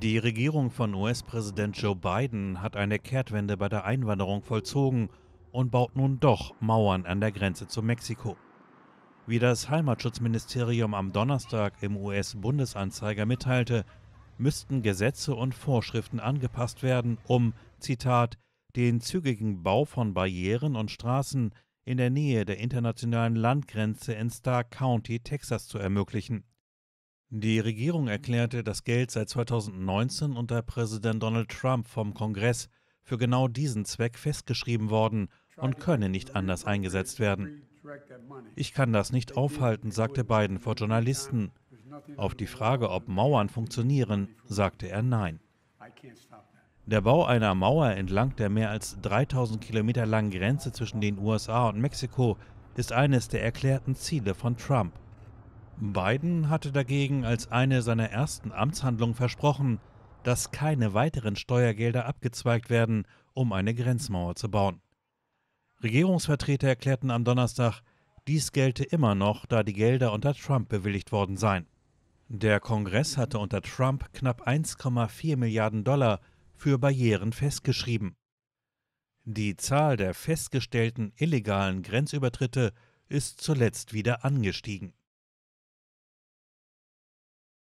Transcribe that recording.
Die Regierung von US-Präsident Joe Biden hat eine Kehrtwende bei der Einwanderung vollzogen und baut nun doch Mauern an der Grenze zu Mexiko. Wie das Heimatschutzministerium am Donnerstag im US-Bundesanzeiger mitteilte, müssten Gesetze und Vorschriften angepasst werden, um, Zitat, den zügigen Bau von Barrieren und Straßen in der Nähe der internationalen Landgrenze in Star County, Texas zu ermöglichen. Die Regierung erklärte das Geld sei 2019 unter Präsident Donald Trump vom Kongress für genau diesen Zweck festgeschrieben worden und könne nicht anders eingesetzt werden. Ich kann das nicht aufhalten, sagte Biden vor Journalisten. Auf die Frage, ob Mauern funktionieren, sagte er Nein. Der Bau einer Mauer entlang der mehr als 3000 Kilometer langen Grenze zwischen den USA und Mexiko ist eines der erklärten Ziele von Trump. Biden hatte dagegen als eine seiner ersten Amtshandlungen versprochen, dass keine weiteren Steuergelder abgezweigt werden, um eine Grenzmauer zu bauen. Regierungsvertreter erklärten am Donnerstag, dies gelte immer noch, da die Gelder unter Trump bewilligt worden seien. Der Kongress hatte unter Trump knapp 1,4 Milliarden Dollar für Barrieren festgeschrieben. Die Zahl der festgestellten illegalen Grenzübertritte ist zuletzt wieder angestiegen.